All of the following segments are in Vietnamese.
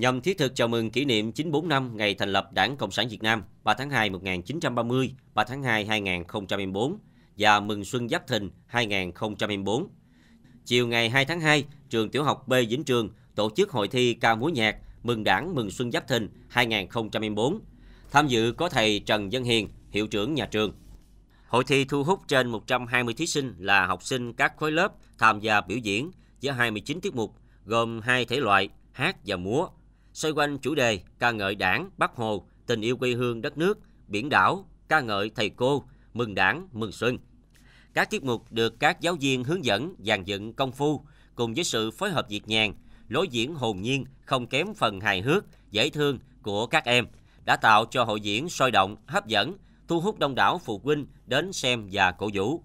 nhằm thiết thực chào mừng kỷ niệm 94 năm ngày thành lập Đảng Cộng sản Việt Nam 3 tháng 2 1930, 3 tháng 2 2024 và mừng xuân Giáp Thìn 2024. Chiều ngày 2 tháng 2, trường tiểu học B Vĩnh Trường tổ chức hội thi ca múa nhạc Mừng Đảng Mừng Xuân Giáp Thìn 2024. Tham dự có thầy Trần Dân Hiền, hiệu trưởng nhà trường. Hội thi thu hút trên 120 thí sinh là học sinh các khối lớp tham gia biểu diễn với 29 tiết mục gồm hai thể loại hát và múa xoay quanh chủ đề ca ngợi đảng, Bắc Hồ, tình yêu quê hương đất nước, biển đảo, ca ngợi thầy cô, mừng đảng, mừng xuân. Các tiết mục được các giáo viên hướng dẫn dàn dựng công phu, cùng với sự phối hợp nhịp nhàng, lối diễn hồn nhiên không kém phần hài hước, dễ thương của các em đã tạo cho hội diễn sôi động, hấp dẫn, thu hút đông đảo phụ huynh đến xem và cổ vũ.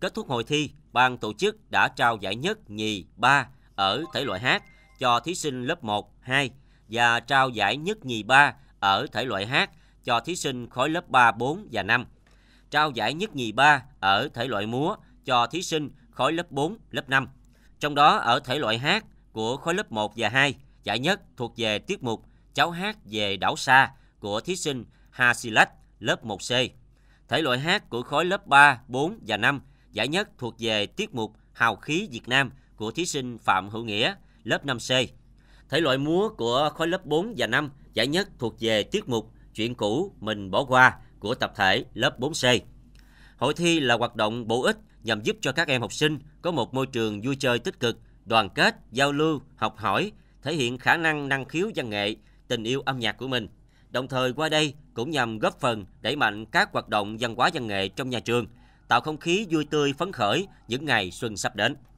Kết thúc hội thi, ban tổ chức đã trao giải nhất, nhì, ba ở thể loại hát cho thí sinh lớp 1, 2, và trao giải nhất nhì ba ở thể loại hát cho thí sinh khối lớp 3, 4 và 5. Trao giải nhất nhì ba ở thể loại múa cho thí sinh khối lớp 4, lớp 5. Trong đó ở thể loại hát của khối lớp 1 và 2, giải nhất thuộc về tiết mục Cháu hát về đảo xa của thí sinh Hà Silách lớp 1C. Thể loại hát của khối lớp 3, 4 và 5, giải nhất thuộc về tiết mục Hào khí Việt Nam của thí sinh Phạm Hữu Nghĩa lớp 5C. Thể loại múa của khối lớp 4 và 5 giải nhất thuộc về tiết mục Chuyện cũ mình bỏ qua của tập thể lớp 4C. Hội thi là hoạt động bổ ích nhằm giúp cho các em học sinh có một môi trường vui chơi tích cực, đoàn kết, giao lưu, học hỏi, thể hiện khả năng năng khiếu văn nghệ, tình yêu âm nhạc của mình. Đồng thời qua đây cũng nhằm góp phần đẩy mạnh các hoạt động văn hóa văn nghệ trong nhà trường, tạo không khí vui tươi phấn khởi những ngày xuân sắp đến.